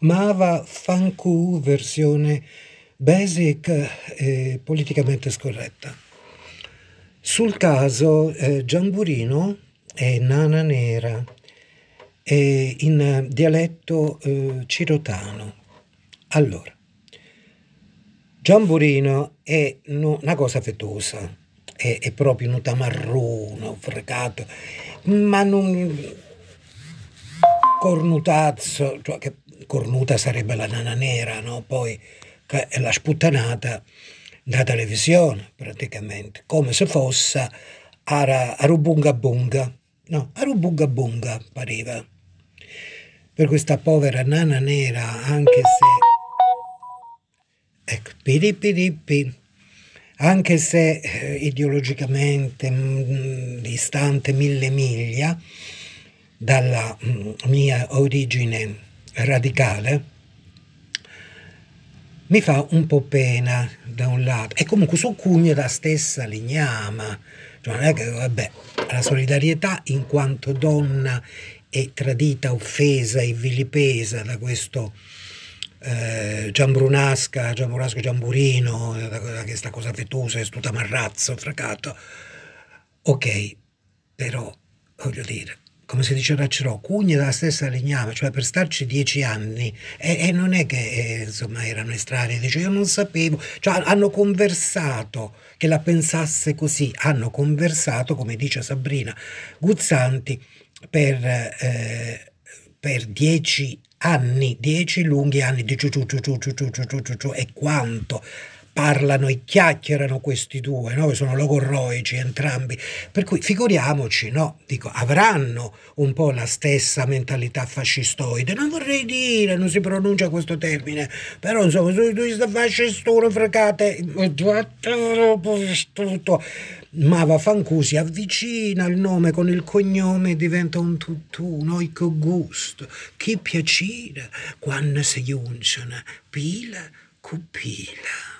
Mava Fanku versione basic e politicamente scorretta. Sul caso eh, Giamburino è nana nera, e in dialetto eh, cirotano. Allora, Giamburino è no, una cosa fetosa, è, è proprio un tamarruno, fregato, ma non cornutazzo, cioè che cornuta sarebbe la nana nera, no? poi la sputtanata da televisione praticamente, come se fosse ara, Arubunga Bunga, no, Arubunga Bunga pareva. Per questa povera nana nera, anche se... Ecco, piripiripi anche se eh, ideologicamente mh, mm, distante mille miglia dalla mh, mm, mia origine radicale, mi fa un po' pena da un lato. E comunque su cugno la stessa legnama. Cioè, non è che, vabbè, la solidarietà in quanto donna è tradita, offesa e vilipesa da questo eh, Giambrunasca, Giambrunasco Giamburino, da, da questa cosa fetosa, stuta marrazzo, fracato. Ok, però voglio dire, come si dice a Cirò, cugne della stessa legname, cioè per starci dieci anni, e, e non è che eh, insomma erano estranei, dice io non sapevo, cioè hanno conversato, che la pensasse così, hanno conversato, come dice Sabrina Guzzanti, per, eh, per dieci anni, dieci lunghi anni di ciu ciu ciu ciu ciu ciu ciu ciu ciu e quanto parlano e chiacchierano questi due, no? che sono logorroici entrambi. Per cui figuriamoci, no? Dico, avranno un po' la stessa mentalità fascistoide. Non vorrei dire, non si pronuncia questo termine, però insomma, sui due fascistoni fregate, ma vaffanculo si avvicina il nome con il cognome e diventa un tutt'uno, che gusto, che piacere, quando si uniscono, pila cupila. pila.